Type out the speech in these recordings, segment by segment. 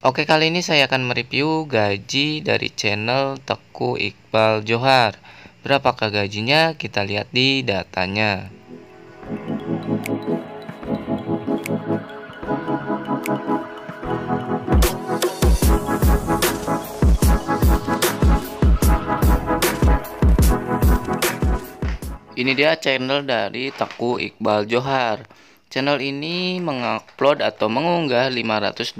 Oke, kali ini saya akan mereview gaji dari channel Teku Iqbal Johar. Berapakah gajinya? Kita lihat di datanya. Ini dia channel dari Teku Iqbal Johar. Channel ini mengupload atau mengunggah 525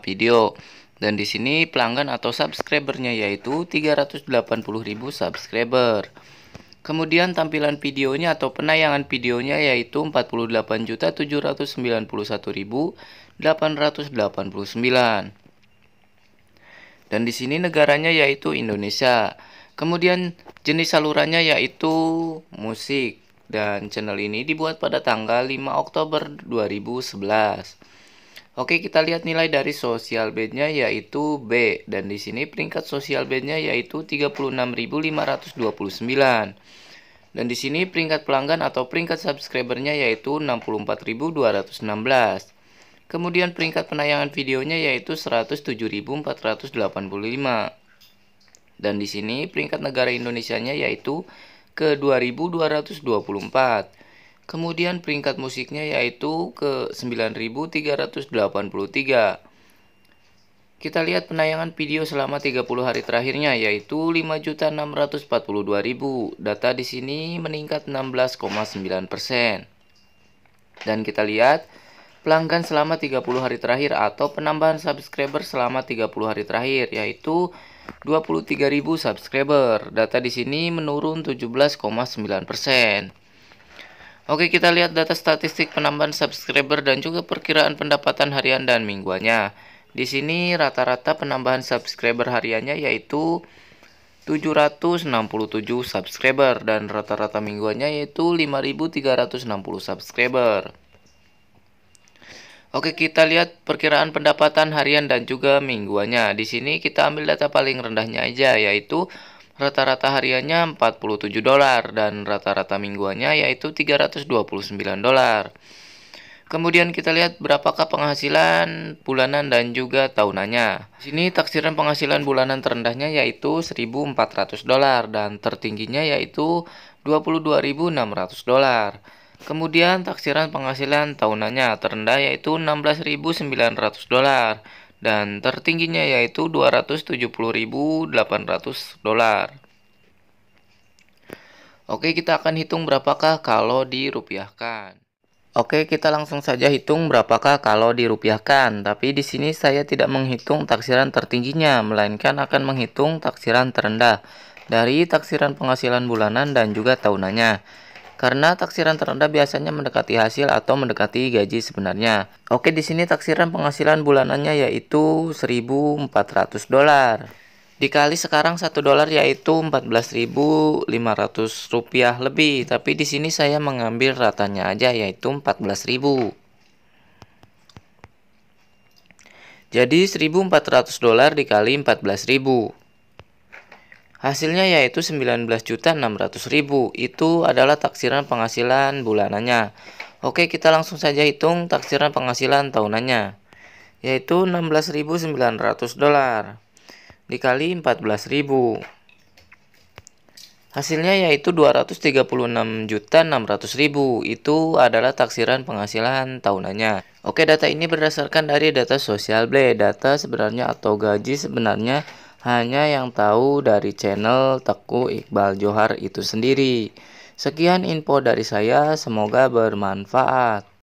video dan di sini pelanggan atau subscribernya yaitu 380.000 subscriber. Kemudian tampilan videonya atau penayangan videonya yaitu 48.791.889. Dan di sini negaranya yaitu Indonesia. Kemudian jenis salurannya yaitu musik, dan channel ini dibuat pada tanggal 5 Oktober 2011. Oke, kita lihat nilai dari social bednya yaitu B dan di sini peringkat social bednya yaitu 36.529. Dan di sini peringkat pelanggan atau peringkat subscribernya yaitu 64.216. Kemudian peringkat penayangan videonya yaitu 107.485. Dan di sini peringkat negara Indonesia nya yaitu ke 2224. Kemudian peringkat musiknya yaitu ke 9383. Kita lihat penayangan video selama 30 hari terakhirnya yaitu 5.642.000. Data di sini meningkat 16,9%. Dan kita lihat pelanggan selama 30 hari terakhir atau penambahan subscriber selama 30 hari terakhir yaitu 23.000 subscriber. Data di sini menurun 17,9%. Oke, kita lihat data statistik penambahan subscriber dan juga perkiraan pendapatan harian dan mingguannya. Di sini rata-rata penambahan subscriber hariannya yaitu 767 subscriber dan rata-rata mingguannya yaitu 5360 subscriber. Oke, kita lihat perkiraan pendapatan harian dan juga mingguannya. Di sini kita ambil data paling rendahnya aja, yaitu rata-rata hariannya 47 dolar dan rata-rata mingguannya yaitu 329 dolar. Kemudian kita lihat berapakah penghasilan bulanan dan juga tahunannya. Di sini taksiran penghasilan bulanan terendahnya yaitu 1.400 dolar dan tertingginya yaitu 22.600 dolar. Kemudian taksiran penghasilan tahunannya terendah yaitu 16.900 dolar dan tertingginya yaitu 270.800 dolar. Oke, kita akan hitung berapakah kalau dirupiahkan. Oke, kita langsung saja hitung berapakah kalau dirupiahkan. Tapi di sini saya tidak menghitung taksiran tertingginya, melainkan akan menghitung taksiran terendah dari taksiran penghasilan bulanan dan juga tahunannya. Karena taksiran terendah biasanya mendekati hasil atau mendekati gaji sebenarnya. Oke, di sini taksiran penghasilan bulanannya yaitu 1.400 dolar. Dikali sekarang 1 dolar yaitu 14.500 rupiah lebih, tapi di sini saya mengambil ratanya aja yaitu 14.000. Jadi 1.400 dolar dikali 14.000. Hasilnya yaitu 19.600.000. Itu adalah taksiran penghasilan bulanannya. Oke, kita langsung saja hitung taksiran penghasilan tahunannya. Yaitu 16.900 dolar dikali 14.000. Hasilnya yaitu 236.600.000. Itu adalah taksiran penghasilan tahunannya. Oke, data ini berdasarkan dari data sosial Blade. Data sebenarnya atau gaji sebenarnya hanya yang tahu dari channel Teku Iqbal Johar itu sendiri. Sekian info dari saya, semoga bermanfaat.